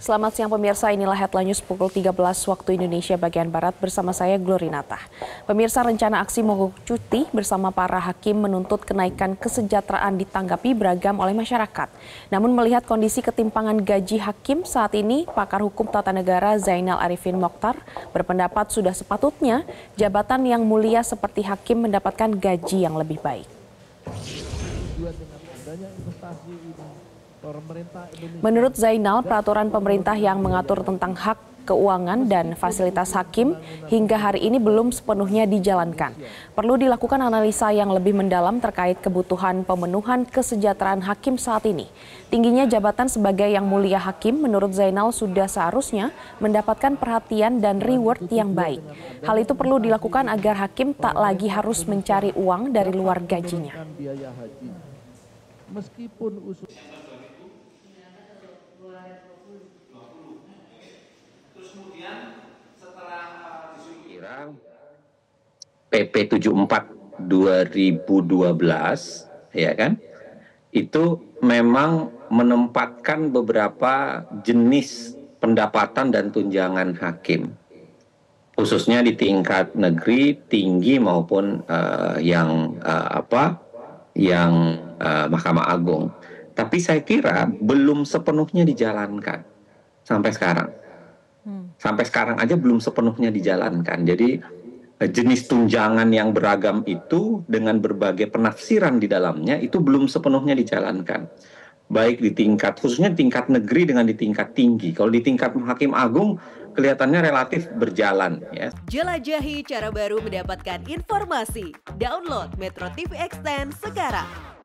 Selamat siang pemirsa, inilah headline news pukul 13 waktu Indonesia bagian Barat bersama saya Glorinata. Pemirsa rencana aksi mogok cuti bersama para hakim menuntut kenaikan kesejahteraan ditanggapi beragam oleh masyarakat. Namun melihat kondisi ketimpangan gaji hakim saat ini, pakar hukum tata negara Zainal Arifin Mokhtar berpendapat sudah sepatutnya jabatan yang mulia seperti hakim mendapatkan gaji yang lebih baik. Menurut Zainal, peraturan pemerintah yang mengatur tentang hak keuangan dan fasilitas hakim hingga hari ini belum sepenuhnya dijalankan. Perlu dilakukan analisa yang lebih mendalam terkait kebutuhan pemenuhan kesejahteraan hakim saat ini. Tingginya jabatan sebagai yang mulia hakim menurut Zainal sudah seharusnya mendapatkan perhatian dan reward yang baik. Hal itu perlu dilakukan agar hakim tak lagi harus mencari uang dari luar gajinya. Meskipun usul Terus kemudian setelah eh, kira PP 74 2012 ya kan itu memang menempatkan beberapa jenis pendapatan dan tunjangan hakim khususnya di tingkat negeri tinggi maupun uh, yang uh, apa yang uh, Mahkamah Agung tapi saya kira belum sepenuhnya dijalankan sampai sekarang. Hmm. Sampai sekarang aja belum sepenuhnya dijalankan. Jadi eh, jenis tunjangan yang beragam itu dengan berbagai penafsiran di dalamnya itu belum sepenuhnya dijalankan. Baik di tingkat khususnya tingkat negeri dengan di tingkat tinggi. Kalau di tingkat hakim agung kelihatannya relatif berjalan ya. Jelajahi cara baru mendapatkan informasi. Download Metro TV Extend sekarang.